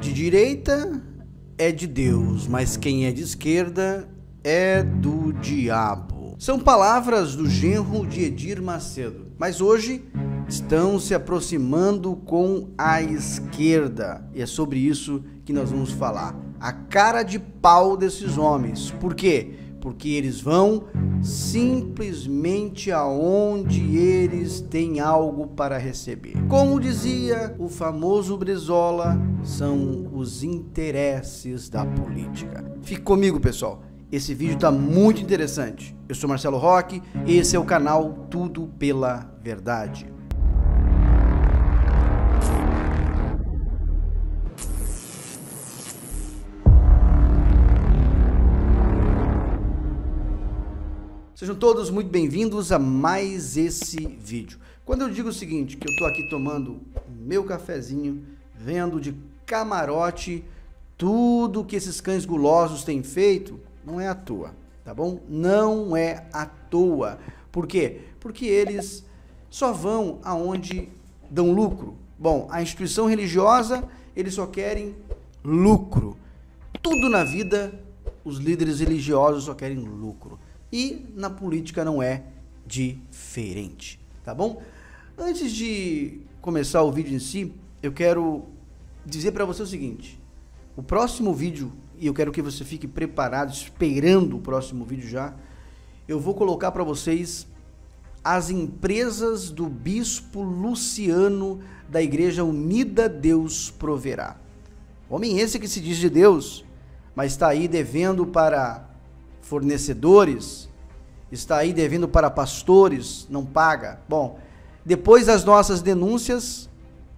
de direita é de Deus, mas quem é de esquerda é do diabo. São palavras do genro de Edir Macedo, mas hoje estão se aproximando com a esquerda. E é sobre isso que nós vamos falar. A cara de pau desses homens. Por quê? porque eles vão simplesmente aonde eles têm algo para receber. Como dizia o famoso Brizola, são os interesses da política. Fique comigo, pessoal. Esse vídeo está muito interessante. Eu sou Marcelo Roque, esse é o canal Tudo pela Verdade. Sejam todos muito bem-vindos a mais esse vídeo. Quando eu digo o seguinte, que eu estou aqui tomando meu cafezinho, vendo de camarote tudo que esses cães gulosos têm feito, não é à toa, tá bom? Não é à toa. Por quê? Porque eles só vão aonde dão lucro. Bom, a instituição religiosa, eles só querem lucro. Tudo na vida, os líderes religiosos só querem lucro e na política não é diferente, tá bom? Antes de começar o vídeo em si, eu quero dizer para você o seguinte: o próximo vídeo, e eu quero que você fique preparado, esperando o próximo vídeo já, eu vou colocar para vocês as empresas do bispo Luciano da Igreja Unida Deus Proverá. Homem esse que se diz de Deus, mas está aí devendo para fornecedores, está aí devendo para pastores, não paga. Bom, depois das nossas denúncias,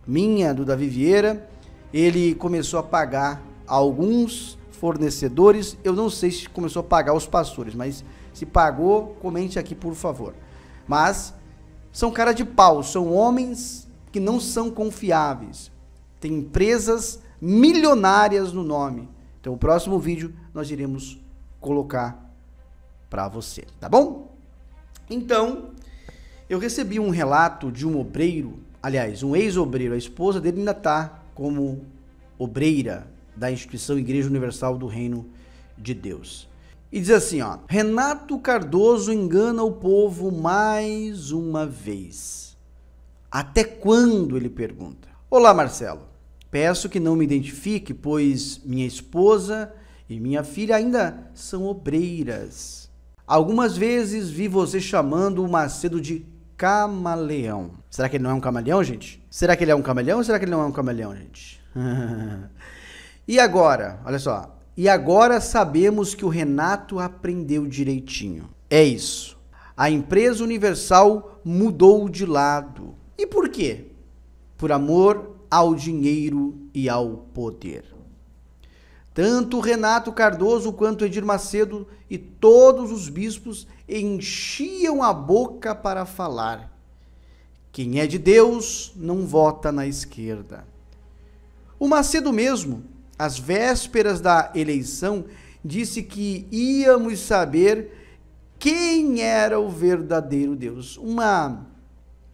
minha, do Davi Vieira, ele começou a pagar alguns fornecedores. Eu não sei se começou a pagar os pastores, mas se pagou, comente aqui, por favor. Mas são cara de pau, são homens que não são confiáveis. Tem empresas milionárias no nome. Então, o próximo vídeo nós iremos colocar para você, tá bom? Então, eu recebi um relato de um obreiro, aliás, um ex-obreiro, a esposa dele ainda está como obreira da instituição Igreja Universal do Reino de Deus. E diz assim, ó: Renato Cardoso engana o povo mais uma vez. Até quando? ele pergunta. Olá, Marcelo. Peço que não me identifique, pois minha esposa e minha filha ainda são obreiras. Algumas vezes vi você chamando o Macedo de camaleão. Será que ele não é um camaleão, gente? Será que ele é um camaleão ou será que ele não é um camaleão, gente? e agora? Olha só. E agora sabemos que o Renato aprendeu direitinho. É isso. A empresa universal mudou de lado. E por quê? Por amor ao dinheiro e ao poder. Tanto Renato Cardoso quanto Edir Macedo e todos os bispos enchiam a boca para falar. Quem é de Deus não vota na esquerda. O Macedo mesmo, às vésperas da eleição, disse que íamos saber quem era o verdadeiro Deus. Uma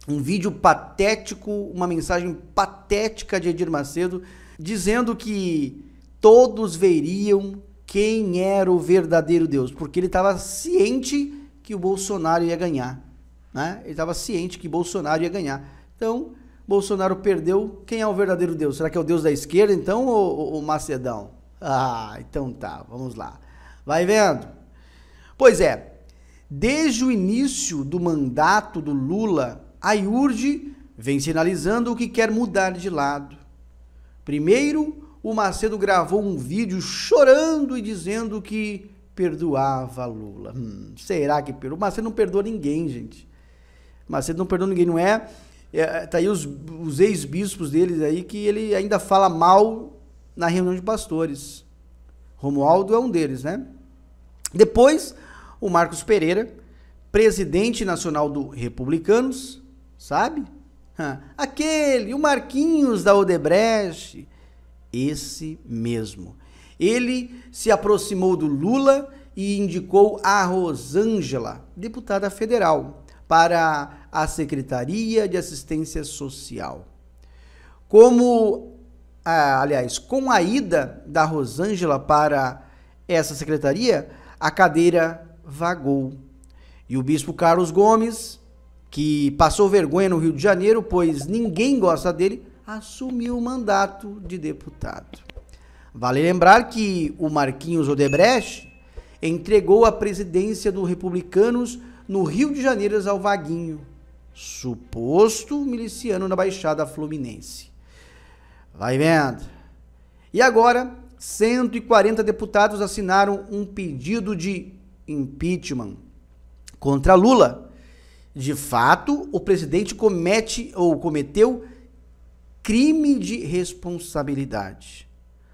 um vídeo patético, uma mensagem patética de Edir Macedo dizendo que todos veriam quem era o verdadeiro Deus, porque ele estava ciente que o Bolsonaro ia ganhar, né? Ele estava ciente que Bolsonaro ia ganhar. Então, Bolsonaro perdeu. Quem é o verdadeiro Deus? Será que é o Deus da esquerda, então, ou o Macedão? Ah, então tá, vamos lá. Vai vendo? Pois é, Desde o início do mandato do Lula, a IURD vem sinalizando o que quer mudar de lado. Primeiro, o Macedo gravou um vídeo chorando e dizendo que perdoava Lula. Hum, será que perdoa? O Macedo não perdoa ninguém, gente. O Macedo não perdoa ninguém, não é? é? é tá aí os, os ex-bispos deles aí que ele ainda fala mal na reunião de pastores. Romualdo é um deles, né? Depois, o Marcos Pereira, presidente nacional do Republicanos, sabe? Aquele, o Marquinhos da Odebrecht, esse mesmo. Ele se aproximou do Lula e indicou a Rosângela, deputada federal, para a Secretaria de Assistência Social. Como, ah, aliás, com a ida da Rosângela para essa secretaria, a cadeira vagou. E o bispo Carlos Gomes, que passou vergonha no Rio de Janeiro, pois ninguém gosta dele, assumiu o mandato de deputado. Vale lembrar que o Marquinhos Odebrecht entregou a presidência do Republicanos no Rio de Janeiro ao Vaguinho, suposto miliciano na Baixada Fluminense. Vai vendo. E agora, 140 deputados assinaram um pedido de impeachment contra Lula. De fato, o presidente comete ou cometeu crime de responsabilidade.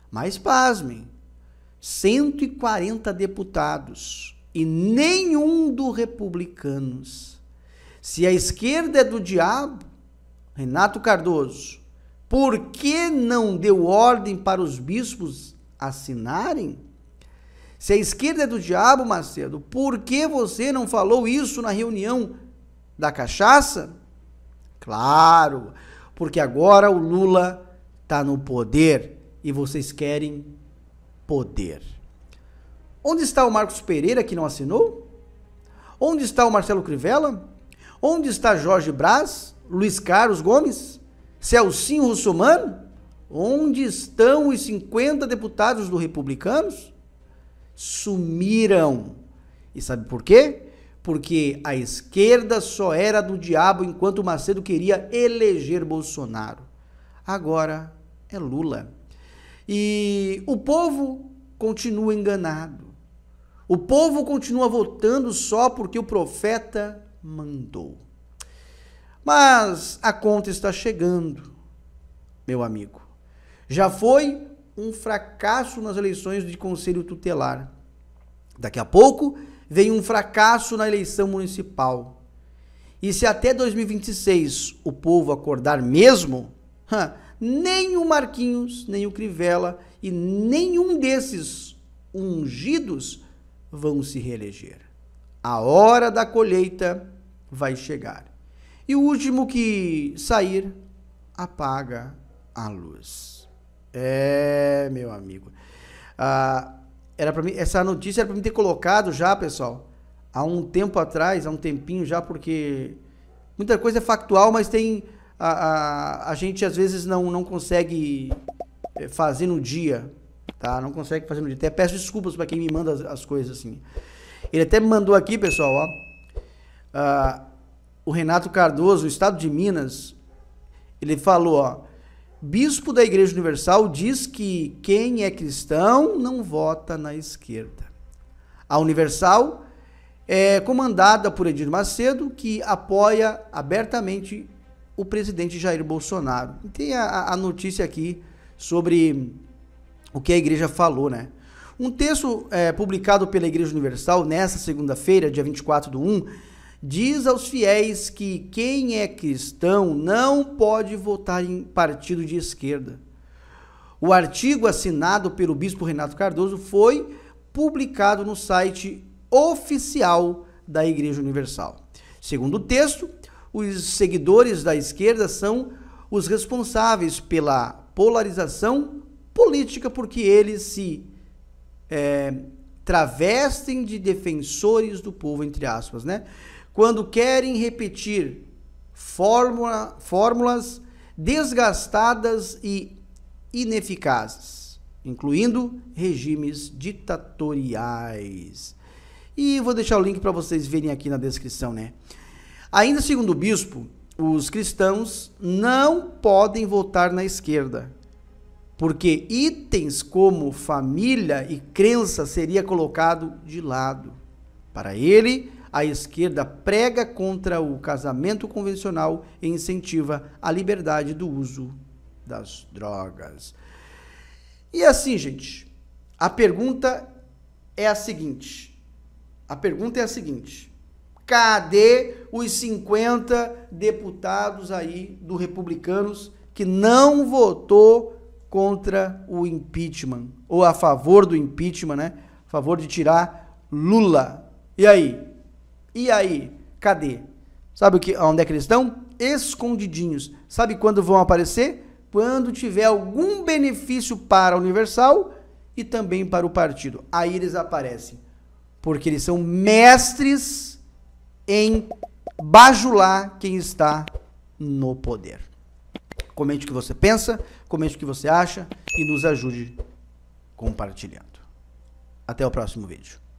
Mas pasmem, 140 deputados e nenhum do republicanos. Se a esquerda é do diabo, Renato Cardoso, por que não deu ordem para os bispos assinarem? Se a esquerda é do diabo, Macedo, por que você não falou isso na reunião da cachaça? Claro, porque agora o Lula está no poder e vocês querem poder. Onde está o Marcos Pereira que não assinou? Onde está o Marcelo Crivella? Onde está Jorge Braz? Luiz Carlos Gomes? Celcinho Russomano? Onde estão os 50 deputados do Republicanos? Sumiram. E sabe por quê? porque a esquerda só era do diabo enquanto Macedo queria eleger Bolsonaro. Agora é Lula. E o povo continua enganado. O povo continua votando só porque o profeta mandou. Mas a conta está chegando, meu amigo. Já foi um fracasso nas eleições de conselho tutelar. Daqui a pouco vem um fracasso na eleição municipal. E se até 2026 o povo acordar mesmo, nem o Marquinhos, nem o Crivella e nenhum desses ungidos vão se reeleger. A hora da colheita vai chegar. E o último que sair apaga a luz. É, meu amigo. Ah, era para mim, essa notícia era para mim ter colocado já, pessoal, há um tempo atrás, há um tempinho já, porque muita coisa é factual, mas tem a, a, a gente às vezes não, não consegue eh, fazer no dia, tá? Não consegue fazer no dia. Até peço desculpas para quem me manda as, as, coisas assim. Ele até me mandou aqui, pessoal, ó. Uh, o Renato Cardoso, o estado de Minas, ele falou, ó, bispo da Igreja Universal diz que quem é cristão não vota na esquerda. A Universal é comandada por Edir Macedo, que apoia abertamente o presidente Jair Bolsonaro. E tem a, a notícia aqui sobre o que a igreja falou, né? Um texto é, publicado pela Igreja Universal nesta segunda-feira, dia 24 do 1, diz aos fiéis que quem é cristão não pode votar em partido de esquerda. O artigo assinado pelo bispo Renato Cardoso foi publicado no site oficial da Igreja Universal. Segundo o texto, os seguidores da esquerda são os responsáveis pela polarização política, porque eles se é, travestem de defensores do povo, entre aspas, né? quando querem repetir fórmula, fórmulas desgastadas e ineficazes, incluindo regimes ditatoriais. E vou deixar o link para vocês verem aqui na descrição, né? Ainda segundo o bispo, os cristãos não podem votar na esquerda, porque itens como família e crença seria colocado de lado. Para ele, a esquerda prega contra o casamento convencional e incentiva a liberdade do uso das drogas. E assim, gente, a pergunta é a seguinte: a pergunta é a seguinte. Cadê os 50 deputados aí do Republicanos que não votou contra o impeachment ou a favor do impeachment, né? A favor de tirar Lula. E aí? E aí? Cadê? Sabe o que, onde é que eles estão? Escondidinhos. Sabe quando vão aparecer? Quando tiver algum benefício para a Universal e também para o partido. Aí eles aparecem. Porque eles são mestres em bajular quem está no poder. Comente o que você pensa, comente o que você acha e nos ajude compartilhando. Até o próximo vídeo.